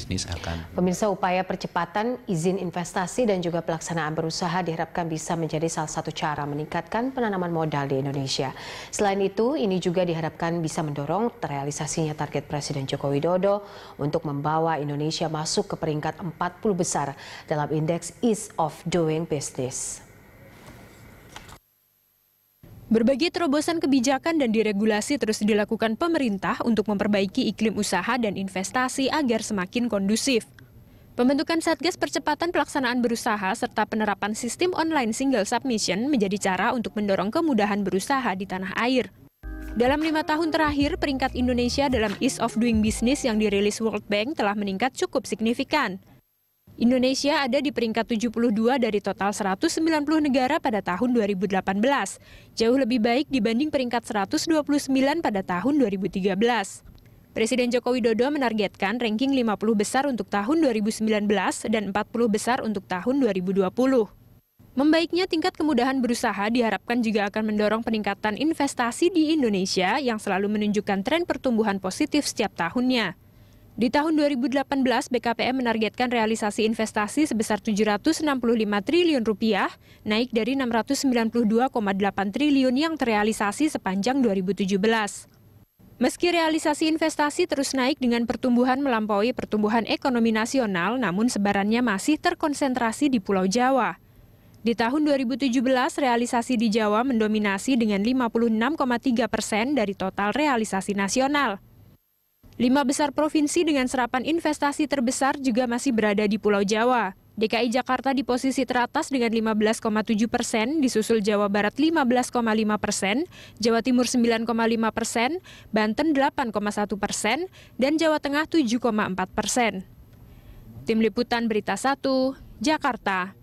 bisnis akan. Pemirsa upaya percepatan izin investasi dan juga pelaksanaan berusaha diharapkan bisa menjadi salah satu cara meningkatkan penanaman modal di Indonesia. Selain itu, ini juga diharapkan bisa mendorong terrealisasinya target Presiden Joko Widodo untuk membawa Indonesia masuk ke peringkat 40 besar dalam indeks Ease of Doing Business. Berbagai terobosan kebijakan dan diregulasi terus dilakukan pemerintah untuk memperbaiki iklim usaha dan investasi agar semakin kondusif. Pembentukan Satgas Percepatan Pelaksanaan Berusaha serta penerapan sistem online single submission menjadi cara untuk mendorong kemudahan berusaha di tanah air. Dalam lima tahun terakhir, peringkat Indonesia dalam Ease of Doing Business yang dirilis World Bank telah meningkat cukup signifikan. Indonesia ada di peringkat 72 dari total 190 negara pada tahun 2018, jauh lebih baik dibanding peringkat 129 pada tahun 2013. Presiden Joko Widodo menargetkan ranking 50 besar untuk tahun 2019 dan 40 besar untuk tahun 2020. Membaiknya tingkat kemudahan berusaha diharapkan juga akan mendorong peningkatan investasi di Indonesia yang selalu menunjukkan tren pertumbuhan positif setiap tahunnya. Di tahun 2018, BKPM menargetkan realisasi investasi sebesar 765 triliun rupiah, naik dari 692,8 triliun yang terrealisasi sepanjang 2017. Meski realisasi investasi terus naik dengan pertumbuhan melampaui pertumbuhan ekonomi nasional, namun sebarannya masih terkonsentrasi di Pulau Jawa. Di tahun 2017, realisasi di Jawa mendominasi dengan 56,3 persen dari total realisasi nasional. Lima besar provinsi dengan serapan investasi terbesar juga masih berada di Pulau Jawa. DKI Jakarta di posisi teratas dengan 15,7 persen, disusul Jawa Barat 15,5 persen, Jawa Timur 9,5 persen, Banten 8,1 persen, dan Jawa Tengah 7,4 persen. Tim Liputan Berita 1, Jakarta.